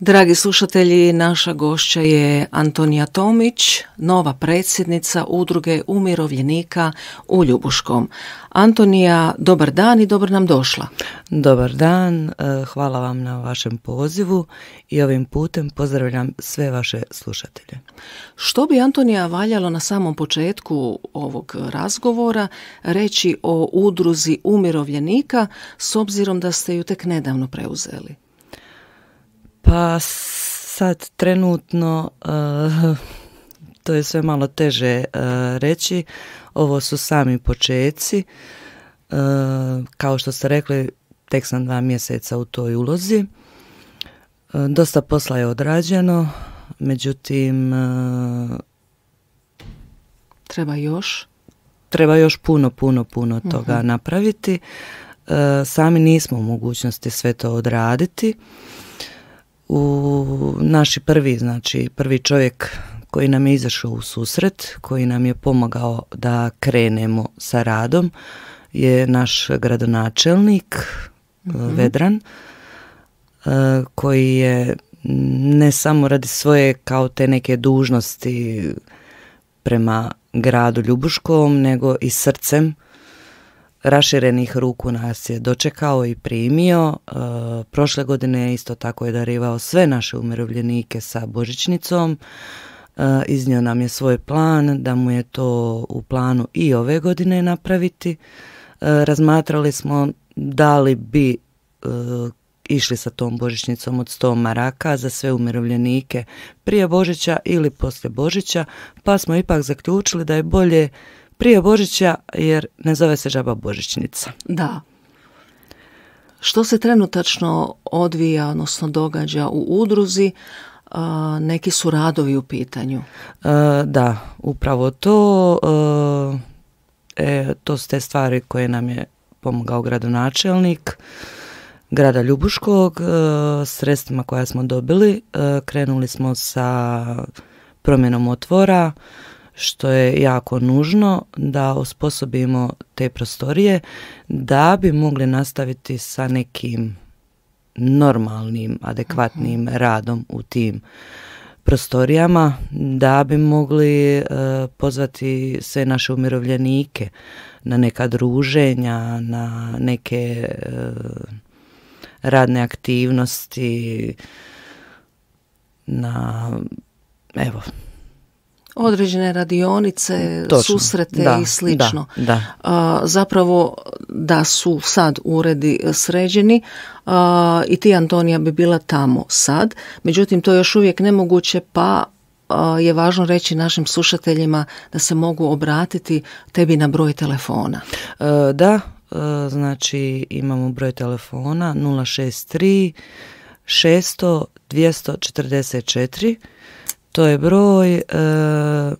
Dragi slušatelji, naša gošća je Antonija Tomić, nova predsjednica udruge umirovljenika u Ljubuškom. Antonija, dobar dan i dobro nam došla. Dobar dan, eh, hvala vam na vašem pozivu i ovim putem pozdravljam sve vaše slušatelje. Što bi Antonija valjalo na samom početku ovog razgovora reći o udruzi umirovljenika s obzirom da ste ju tek nedavno preuzeli? Pa sad trenutno eh, to je sve malo teže eh, reći. Ovo su sami počeci. Eh, kao što ste rekli, tek sam dva mjeseca u toj ulozi. Dosta posla je odrađeno, međutim... Treba još? Treba još puno, puno, puno mhm. toga napraviti. Sami nismo u mogućnosti sve to odraditi u naši prvi, znači prvi čovjek koji nam je izašao u susret, koji nam je pomagao da krenemo sa radom je naš gradonačelnik e, mhm. Vedran e, koji je ne samo radi svoje kao te neke dužnosti prema gradu Ljubuškom, nego i srcem raširenih ruku nas je dočekao i primio. E, prošle godine isto tako je darivao sve naše umirovljenike sa božićnicom. E, iznio nam je svoj plan da mu je to u planu i ove godine napraviti. E, razmatrali smo da li bi išli sa tom božićnicom od 100 maraka za sve umirovljenike prije Božića ili poslije Božića, pa smo ipak zaključili da je bolje prije Božića jer ne zove se žaba Božićnica. Da. Što se trenutačno odvija, odnosno događa u udruzi, neki su radovi u pitanju. da, upravo to. E, to su te stvari koje nam je pomogao gradonačelnik grada Ljubuškog. sredstvima koja smo dobili krenuli smo sa promjenom otvora, što je jako nužno da osposobimo te prostorije da bi mogli nastaviti sa nekim normalnim, adekvatnim mhm. radom u tim prostorijama da bi mogli e, pozvati sve naše umirovljenike na neka druženja, na neke e, radne aktivnosti, na evo određene radionice, susrete i slično. Da, da. zapravo da su sad uredi e, sređeni i ti Antonija bi bila tamo sad. Međutim, to je još uvijek nemoguće pa je važno reći našim slušateljima da se mogu obratiti tebi na broj telefona. E, da, e, znači imamo broj telefona 063 600 244 to je broj e,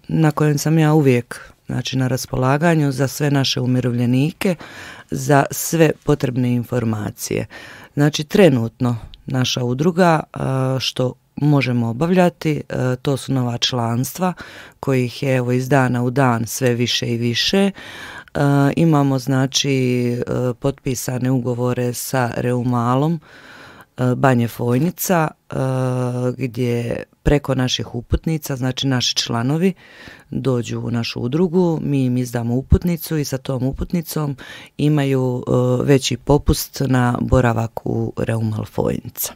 na kojem sam ja uvijek znači na raspolaganju za sve naše umirovljenike, za sve potrebne informacije. Znači trenutno naša udruga e, što možemo obavljati, e, to su nova članstva kojih je evo iz dana u dan sve više i više. Imamo znači potpisane ugovore sa Reumalom E, Banje Fojnica e, gdje preko naših uputnica, znači naši članovi dođu u našu udrugu, mi im izdamo uputnicu i sa tom uputnicom imaju e, veći popust na boravak u Reumal Fojnica.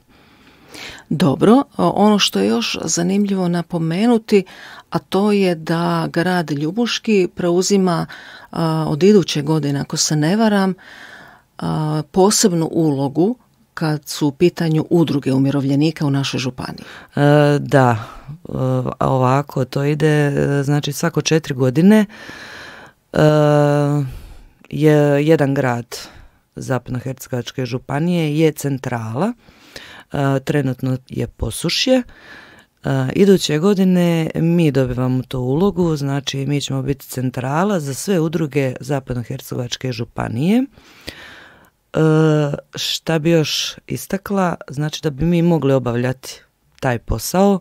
Dobro, ono što je još zanimljivo napomenuti, a to je da grad Ljubuški preuzima od iduće godine, ako se ne varam, posebnu ulogu kad su u pitanju udruge umirovljenika u našoj županiji? E, da, e, ovako to ide, e, znači svako četiri godine je jedan grad zapadnohercegačke županije je centrala, trenutno je posušje, Iduće godine mi dobivamo tu ulogu, znači mi ćemo biti centrala za sve udruge Zapadnohercegovačke županije. E, šta bi još istakla, znači da bi mi mogli obavljati taj posao,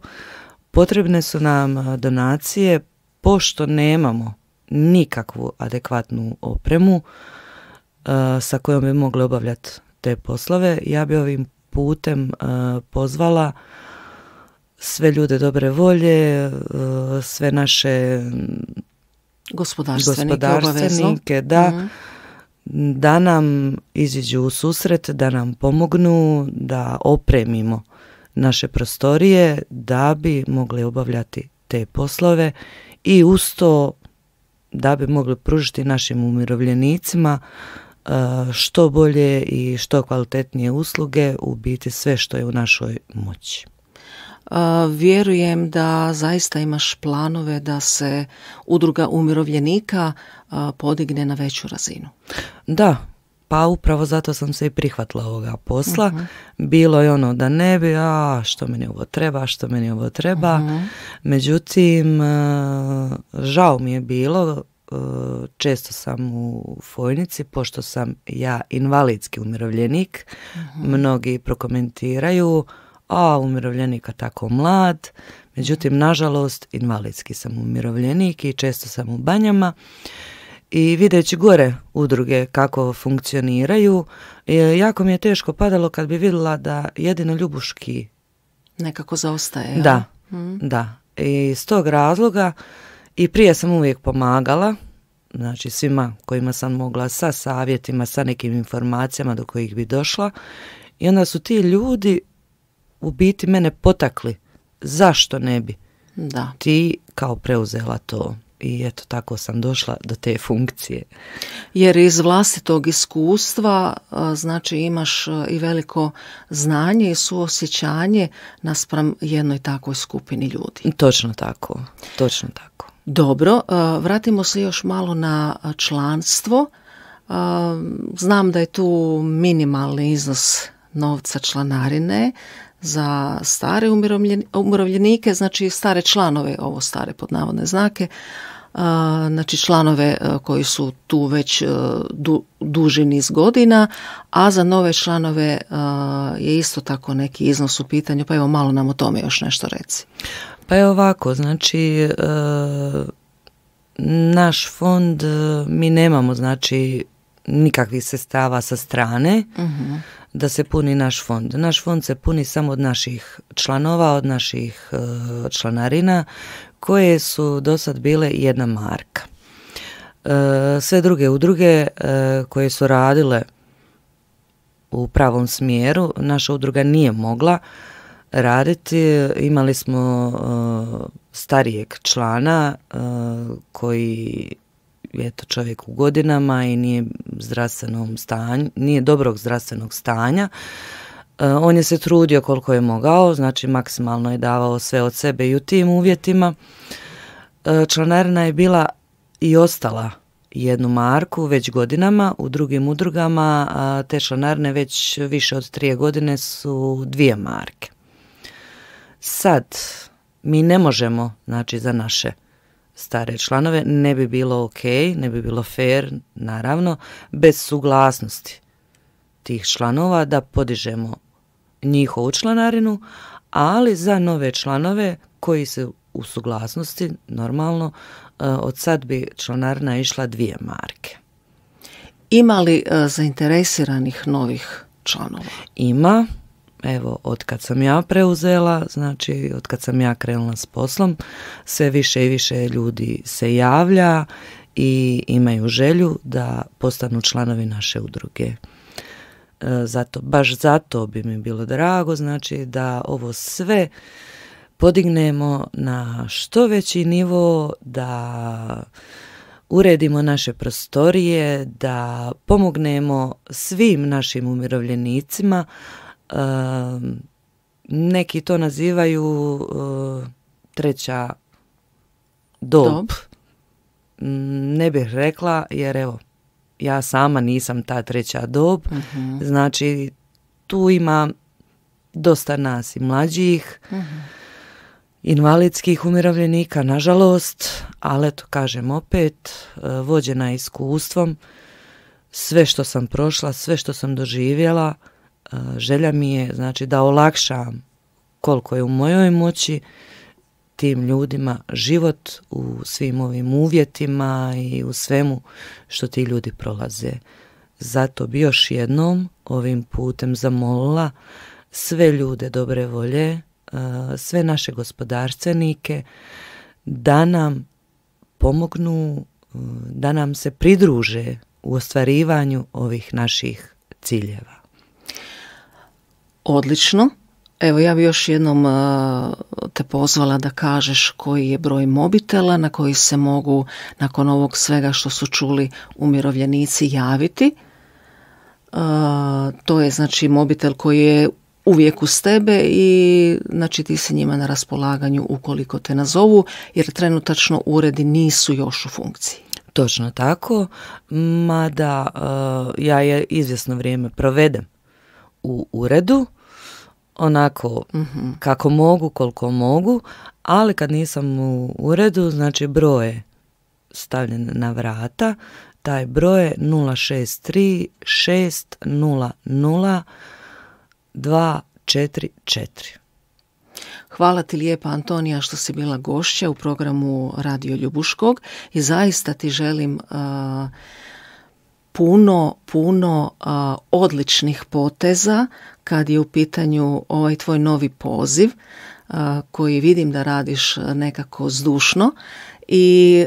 potrebne su nam e, donacije, pošto nemamo nikakvu adekvatnu opremu e, sa kojom bi mogli obavljati te poslove. Ja bi ovim putem pozvala sve ljude dobre volje, sve naše gospodarstvenike, gospodarstvenike da, mhm da nam iziđu u susret, da nam pomognu, da opremimo naše prostorije da bi mogli obavljati te poslove i uz to da bi mogli pružiti našim umirovljenicima e, što bolje i što kvalitetnije usluge, u biti sve što je u našoj moći. Vjerujem da zaista imaš planove da se udruga umirovljenika podigne na veću razinu. Da, pa upravo zato sam se i prihvatila ovoga posla. Mhm. Bilo je ono da ne bi, a što meni ovo treba, što meni ovo treba. Mhm. Međutim, žao mi je bilo, često sam u fojnici, pošto sam ja invalidski umirovljenik. Mhm. Mnogi prokomentiraju, a umirovljenika tako mlad. Međutim, nažalost, invalidski sam umirovljenik i često sam u banjama. I videći gore udruge kako funkcioniraju, e, jako mi je teško padalo kad bi vidjela da jedino Ljubuški... Nekako zaostaje. Da, mm. da. I s tog razloga i prije sam uvijek pomagala, znači svima kojima sam mogla sa savjetima, sa nekim informacijama do kojih bi došla. I onda su ti ljudi u biti mene potakli. Zašto ne bi? Da. Ti kao preuzela to i eto tako sam došla do te funkcije. Jer iz vlastitog iskustva znači imaš i veliko znanje i suosjećanje naspram jednoj takvoj skupini ljudi. Točno tako, točno tako. Dobro, vratimo se još malo na članstvo. Znam da je tu minimalni iznos novca članarine, za stare umirovljenike, znači stare članove, ovo stare pod navodne znake, znači članove e, koji su tu već e, duži niz godina, a za nove članove e, je isto tako neki iznos u pitanju, pa evo malo nam o tome još nešto reci. Pa je ovako, znači naš fond mi nemamo znači nikakvih sestava sa strane mhm. da se puni naš fond. Naš fond se puni samo od naših članova, od naših e, članarina koje su do sad bile jedna marka. E, sve druge udruge e, koje su radile u pravom smjeru, naša udruga nije mogla raditi. Imali smo starijeg člana koji je to čovjek u godinama i nije zdravstvenom stanju, nije dobrog zdravstvenog stanja. E, on je se trudio koliko je mogao, znači maksimalno je davao sve od sebe i u tim uvjetima. E, članarina je bila i ostala jednu marku već godinama, u drugim udrugama te članarine već više od trije godine su dvije marke. Sad mi ne možemo znači za naše stare članove ne bi bilo ok, ne bi bilo fair, naravno, bez suglasnosti tih članova da podižemo njihovu članarinu, ali za nove članove koji se u suglasnosti, normalno, e, od sad bi članarina išla dvije marke. Ima li e, zainteresiranih novih članova? Ima, evo, od kad sam ja preuzela, znači od kad sam ja krenula s poslom, sve više i više ljudi se javlja i imaju želju da postanu članovi naše udruge. E, zato, baš zato bi mi bilo drago, znači da ovo sve podignemo na što veći nivo, da uredimo naše prostorije, da pomognemo svim našim umirovljenicima, neki to nazivaju e, treća dob. Ne bih rekla jer evo, ja sama nisam ta treća dob. Mhm. Znači, tu ima dosta nas i mlađih, uh invalidskih umirovljenika, nažalost, ali to kažem opet, e, vođena iskustvom, sve što sam prošla, sve što sam doživjela, Želja mi je znači da olakšam koliko je u mojoj moći tim ljudima život u svim ovim uvjetima i u svemu što ti ljudi prolaze. Zato bi još jednom ovim putem zamolila sve ljude dobre volje, sve naše gospodarstvenike da nam pomognu, da nam se pridruže u ostvarivanju ovih naših ciljeva odlično. Evo ja bi još jednom e, te pozvala da kažeš koji je broj mobitela na koji se mogu nakon ovog svega što su čuli umirovljenici javiti. E, to je znači mobitel koji je uvijek uz tebe i znači ti si njima na raspolaganju ukoliko te nazovu jer trenutačno uredi nisu još u funkciji. Točno tako, mada e, ja je izvjesno vrijeme provedem u uredu, onako mhm. kako mogu, koliko mogu, ali kad nisam u uredu, znači broje stavljen na vrata, taj broj je 063 600 244. Hvala ti lijepa Antonija što si bila gošća u programu Radio Ljubuškog i zaista ti želim puno, puno odličnih poteza kad je u pitanju ovaj tvoj novi poziv koji vidim da radiš nekako zdušno i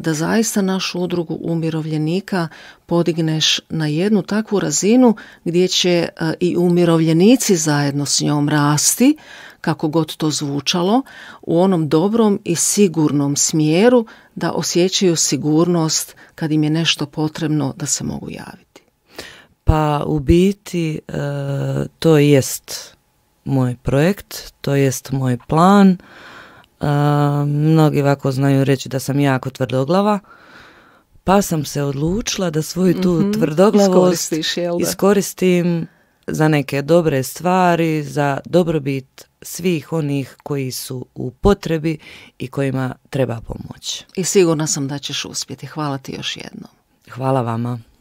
da zaista našu udrugu umirovljenika podigneš na jednu takvu razinu gdje će i umirovljenici zajedno s njom rasti, kako god to zvučalo, u onom dobrom i sigurnom smjeru da osjećaju sigurnost kad im je nešto potrebno da se mogu javiti. Pa u biti e, to jest moj projekt, to jest moj plan mnogi ovako znaju reći da sam jako tvrdoglava, pa sam se odlučila da svoju tu mhm, tvrdoglavost iskoristim za neke dobre stvari, za dobrobit svih onih koji su u potrebi i kojima treba pomoć. I sigurna sam da ćeš uspjeti. Hvala ti još jednom. Hvala vama.